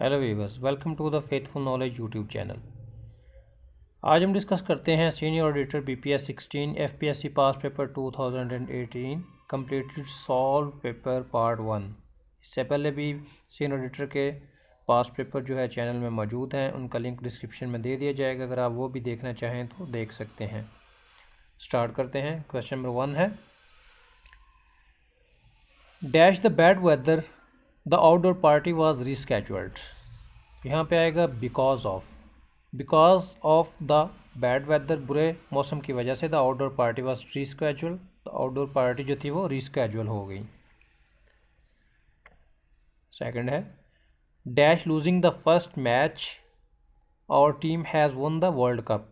hello viewers welcome to the faithful knowledge YouTube channel आज हम discuss करते हैं senior auditor B P S sixteen F P S C past paper two thousand and eighteen completed solve paper part one इससे पहले भी senior auditor के पास paper जो है चैनल में मौजूद हैं उनका लिंक डिस्क्रिप्शन में दे दिया जाएगा अगर आप वो भी देखना चाहें तो देख सकते हैं स्टार्ट करते हैं क्वेश्चन नंबर वन है dash the bad weather the outdoor party was rescheduled यहाँ पे आएगा because of because of the bad weather बुरे मौसम की वजह से the outdoor party was reschedule the outdoor party जो थी वो रिस्केचुअल हो गई सेकेंड है dash losing the first match और team has won the world cup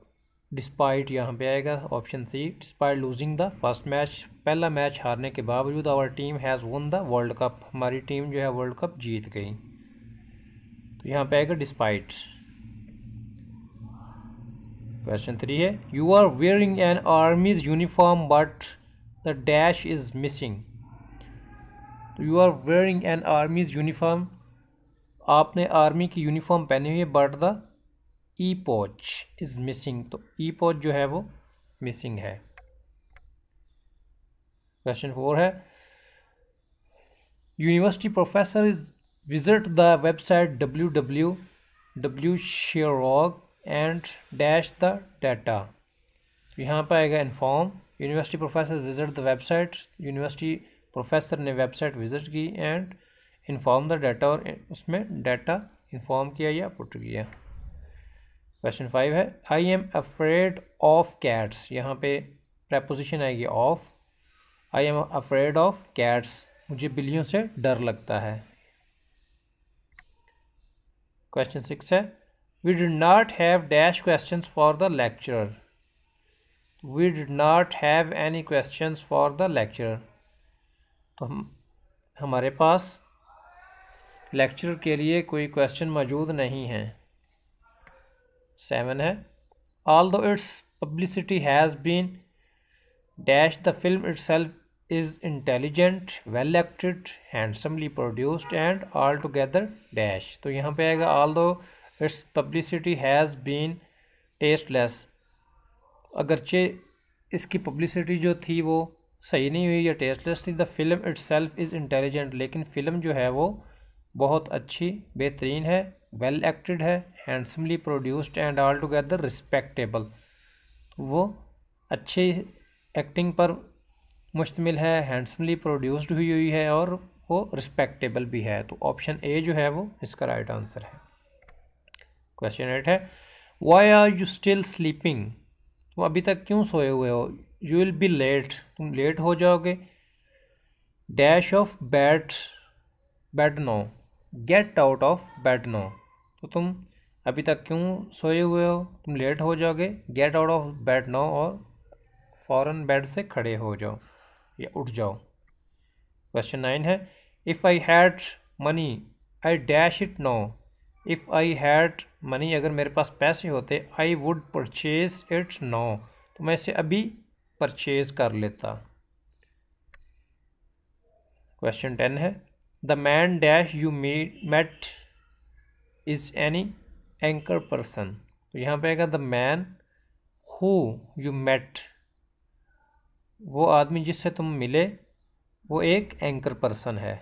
despite यहाँ पे आएगा option C despite losing the first match पहला मैच हारने के बावजूद our team has won the world cup हमारी टीम जो है वर्ल्ड कप जीत गई तो यहाँ पे आएगा डिस्पाइट क्वेश्चन थ्री है you are wearing an army's uniform but the dash is missing you are wearing an army's uniform आपने आर्मी की यूनिफॉर्म पहनी हुई है बट द ई पॉच इज़ मिसिंग तो ई पॉच जो है वो मिसिंग है क्वेश्चन फोर है university professor is visit the website W W W share and dash the data तो यहाँ पर आएगा inform university professor visit the website university professor ने वेबसाइट विजिट की एंड इन्फॉर्म द डाटा और उसमें डाटा इन्फॉर्म किया या पुट किया क्वेश्चन फाइव है I am afraid of cats यहाँ पे प्रपोजिशन आएगी of I am afraid of cats मुझे बिल्लियों से डर लगता है क्वेश्चन सिक्स है we did not have dash question for the lecturer we did not have any question for the lecturer तो हम हमारे पास लेक्चरर के लिए कोई क्वेश्चन मौजूद नहीं है सेवन है although its publicity has been dash the film itself is intelligent well acted handsomely produced and altogether dash तो यहाँ पे आएगा although its publicity has been tasteless अगरचे इसकी पब्लिसिटी जो थी वो सही नहीं हुई या टेस्टलेस थी the film itself is intelligent लेकिन फ़िल्म जो है वो बहुत अच्छी बेहतरीन है वेल एक्टेड है handsomely produced and altogether respectable वो अच्छे एक्टिंग पर मुश्तमिल है हैंडसमली प्रोड्यूस्ड हुई हुई है और वो रिस्पेक्टेबल भी है तो ऑप्शन ए जो है वो इसका राइट आंसर है क्वेश्चन एट है why are you still sleeping तुम अभी तक क्यों सोए हुए हो यू विल बी लेट तुम लेट हो जाओगे dash of bat bed no get out of bed no तो तुम अभी तक क्यों सोए हुए हो तुम लेट हो जाओगे get out of bed now और फ़ौरन बेड से खड़े हो जाओ या उठ जाओ क्वेश्चन नाइन है if I had money I dash it now if I had money अगर मेरे पास पैसे होते I would purchase it now तो मैं इसे अभी परचेज कर लेता क्वेश्चन टेन है the man dash you met is any anchor person तो यहाँ पे आएगा the man who you met वो आदमी जिससे तुम मिले वो एक एंकर पर्सन है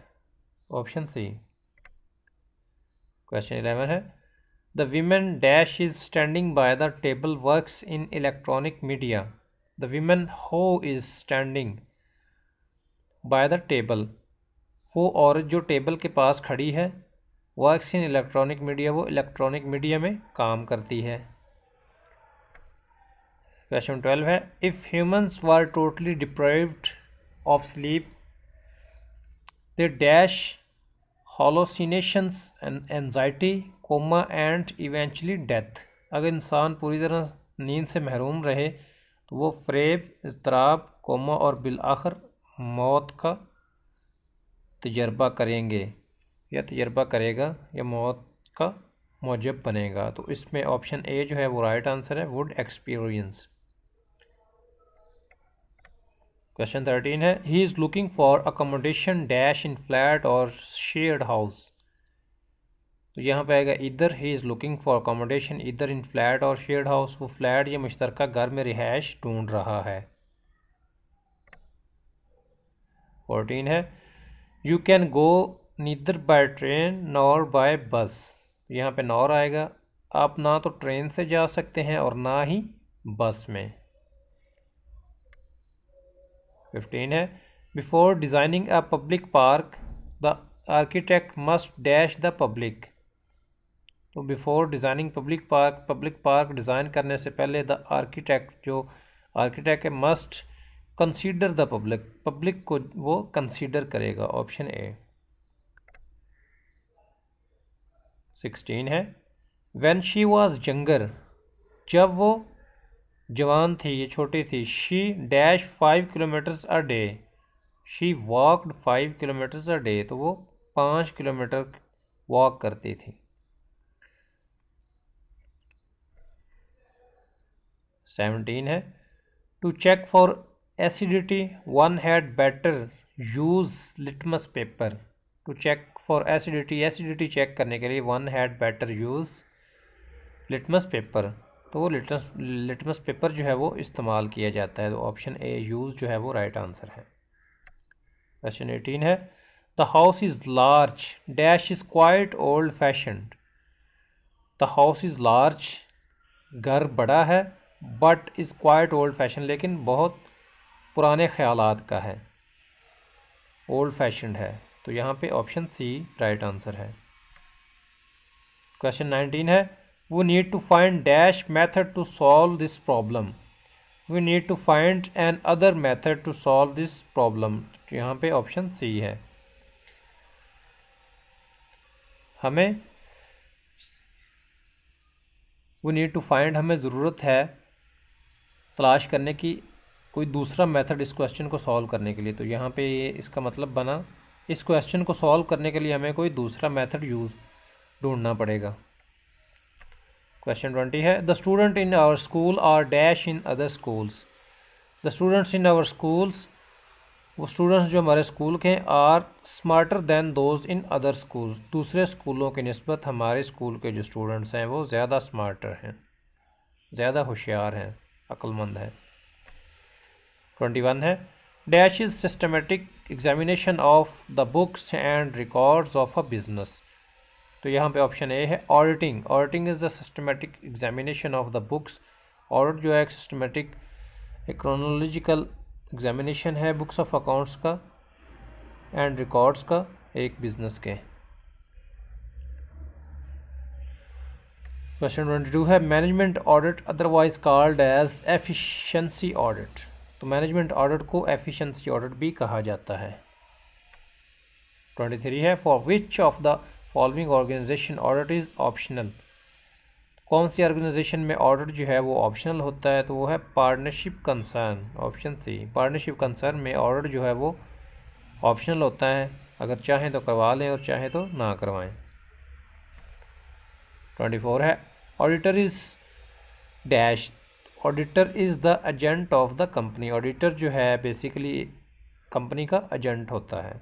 ऑप्शन सी क्वेश्चन इलेवन है the women dash is standing by the table works in electronic media the women who is standing by the table वो औरत जो टेबल के पास खड़ी है वैक्सीन इन इलेक्ट्रॉनिक मीडिया वो इलेक्ट्रॉनिक मीडिया में काम करती है क्वेश्चन ट्वेल्व है if humans were totally deprived of sleep they dash hallucinations and anxiety coma and eventually death अगर इंसान पूरी तरह नींद से महरूम रहे तो वो फ्रेब इजतराब कोमा और बिल आखिर मौत का तजर्बा करेंगे या तजर्बा करेगा या मौत का मौजब बनेगा तो इसमें ऑप्शन ए जो है वो राइट आंसर है वुड एक्सपीरियंस क्वेश्चन थर्टीन है he is looking for accommodation dash in flat और शेयर्ड हाउस तो यहाँ पे आएगा इधर he is looking for accommodation इधर इन फ्लैट और शेयर्ड हाउस वो फ्लैट या मुश्तर घर में रिहाइश ढूंढ रहा है फोर्टीन है you can go neither by train nor by bus यहाँ पे नॉर आएगा आप ना तो ट्रेन से जा सकते हैं और ना ही बस में फिफ्टीन है before designing a public park the architect must dash the public तो before designing public park public park design करने से पहले द आर्किटेक्ट जो आर्किटेक्ट है must consider the public public को वो कंसीडर करेगा ऑप्शन ए सिक्सटीन है वैन शी वॉज जंगर जब वो जवान थी ये छोटी थी she dash five kilometres a day she walked five kilometres a day तो वो पाँच किलोमीटर वॉक करती थी सेवनटीन है to check for acidity one had better use litmus paper to check for acidity acidity check करने के लिए one had better use litmus paper तो वो लिटमस लिटमस पेपर जो है वो इस्तेमाल किया जाता है तो ऑप्शन ए यूज़ जो है वो राइट right आंसर है क्वेश्चन एटीन है the house is large dash is quite old fashion the house is large घर बड़ा है but is quite old fashion लेकिन बहुत पुराने ख्यालात का है ओल्ड फैशनड है तो यहाँ पे ऑप्शन सी राइट आंसर है क्वेश्चन नाइनटीन है we need to find dash method to solve this problem we need to find another method to solve this problem यहाँ पे ऑप्शन सी है हमें वी नीड टू फाइंड हमें ज़रूरत है तलाश करने की कोई दूसरा मेथड इस क्वेश्चन को सॉल्व करने के लिए तो यहाँ पे ये इसका मतलब बना इस क्वेश्चन को सॉल्व करने के लिए हमें कोई दूसरा मेथड यूज़ ढूंढना पड़ेगा क्वेश्चन ट्वेंटी है the student in our school are dash in other schools the students in our schools वो स्टूडेंट्स जो हमारे स्कूल के हैं are smarter than those in other school दूसरे स्कूलों के नस्बत हमारे स्कूल के जो स्टूडेंट्स हैं वो ज़्यादा स्मार्टर हैं ज़्यादा होशियार हैं अक्लमंद हैं ट्वेंटी वन है dash is systematic examination of the books and records of a business तो यहाँ पे ऑप्शन ए है auditing auditing is the systematic examination of the books audit जो है एक सिस्टमेटिक एक क्रोनोलॉजिकल एग्जामिनेशन है बुक्स ऑफ अकाउंट्स का एंड रिकॉर्ड्स का एक बिजनेस के क्वेश्चन ट्वेंटी टू है management audit otherwise called as efficiency audit तो मैनेजमेंट ऑर्डर को एफिशिएंसी ऑर्डर भी कहा जाता है 23 है for which of the following organisation order is optional कौन सी ऑर्गेनाइजेशन में ऑर्डर जो है वो ऑप्शनल होता है तो वो है partnership concern option C partnership concern में ऑर्डर जो है वो ऑप्शनल होता है अगर चाहें तो करवा लें और चाहें तो ना करवाएं ट्वेंटी फोर है auditor is dash auditor is the agent of the company auditor जो है बेसिकली कंपनी का एजेंट होता है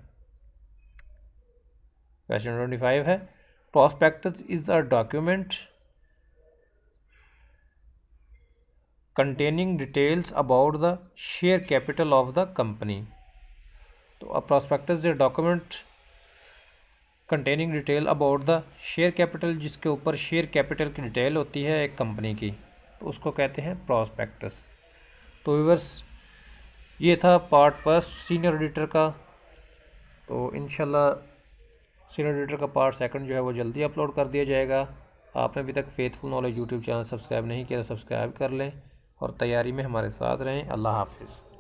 क्वेश्चन ट्वेंटी फाइव है prospect is a document containing details about the share capital of the company तो a prospect जो document containing detail about the share capital जिसके ऊपर शेयर कैपिटल की डिटेल होती है एक कंपनी की तो उसको कहते हैं प्रॉस्पेक्टस तो व्यूवर्स ये था पार्ट फर्स्ट सीनियर एडिटर का तो इन सीनियर एडिटर का पार्ट सेकंड जो है वो जल्दी अपलोड कर दिया जाएगा आपने अभी तक faithful knowledge YouTube channel subscribe नहीं किया तो सब्सक्राइब कर लें और तैयारी में हमारे साथ रहें अल्लाह हाफिज़